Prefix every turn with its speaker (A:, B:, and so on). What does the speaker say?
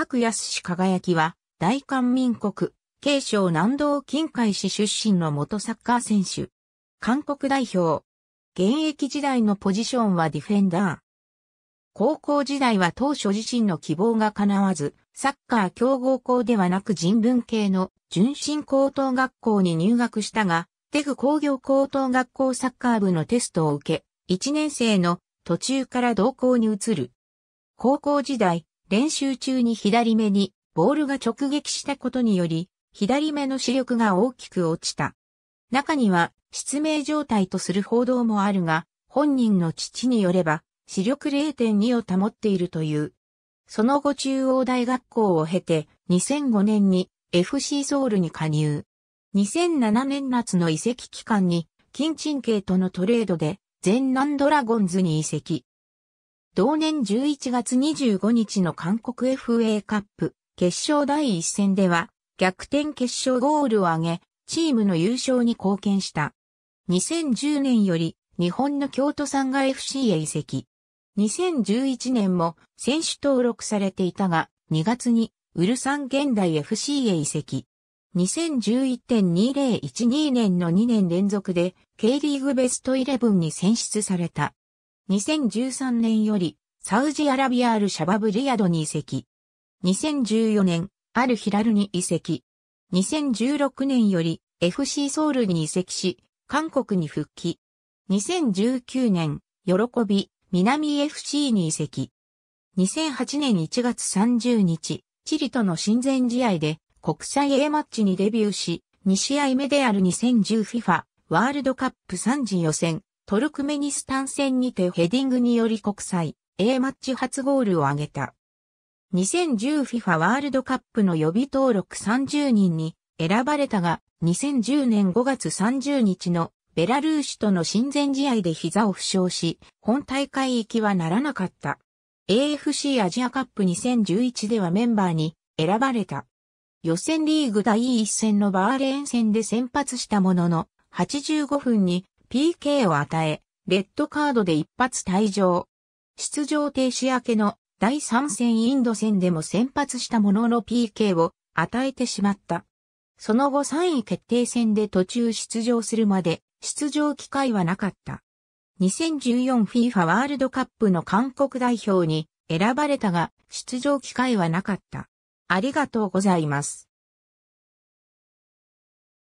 A: 各安氏輝きは、大韓民国、慶尚南道近海市出身の元サッカー選手。韓国代表。現役時代のポジションはディフェンダー。高校時代は当初自身の希望が叶わず、サッカー強豪校ではなく人文系の純真高等学校に入学したが、テグ工業高等学校サッカー部のテストを受け、1年生の途中から同校に移る。高校時代、練習中に左目にボールが直撃したことにより、左目の視力が大きく落ちた。中には、失明状態とする報道もあるが、本人の父によれば、視力0.2を保っているという。その後中央大学校を経て、2005年に FC ソウルに加入。2007年夏の移籍期間に、金鎮チとのトレードで、全南ドラゴンズに移籍。同年11月25日の韓国 FA カップ決勝第1戦では逆転決勝ゴールを挙げ、チームの優勝に貢献した。2010年より日本の京都産が FC へ移籍。2011年も選手登録されていたが、2月にウルサン現代 FC へ移籍。2011.2012年の2年連続で K リーグベストイレブンに選出された。2013年より、サウジアラビアアルシャバブリヤドに移籍。2014年、アルヒラルに移籍。2016年より、FC ソウルに移籍し、韓国に復帰。2019年、喜び、南 FC に移籍。2008年1月30日、チリとの親善試合で国際 A マッチにデビューし、2試合目である 2010FIFA ワールドカップ3次予選トルクメニスタン戦にてヘディングにより国際 A マッチ初ゴールを挙げた。2010FIFA ワールドカップの予備登録30人に選ばれたが、2010年5月30日のベラルーシとの親善試合で膝を負傷し、本大会行きはならなかった。AFC アジアカップ2011ではメンバーに選ばれた。予選リーグ第1戦のバーレーン戦で先発したものの、85分に PK を与え、レッドカードで一発退場。出場停止明けの第3戦インド戦でも先発したものの PK を与えてしまった。その後3位決定戦で途中出場するまで出場機会はなかった。2014FIFA ワールドカップの韓国代表に選ばれたが出場機会はなかった。ありがとうございます。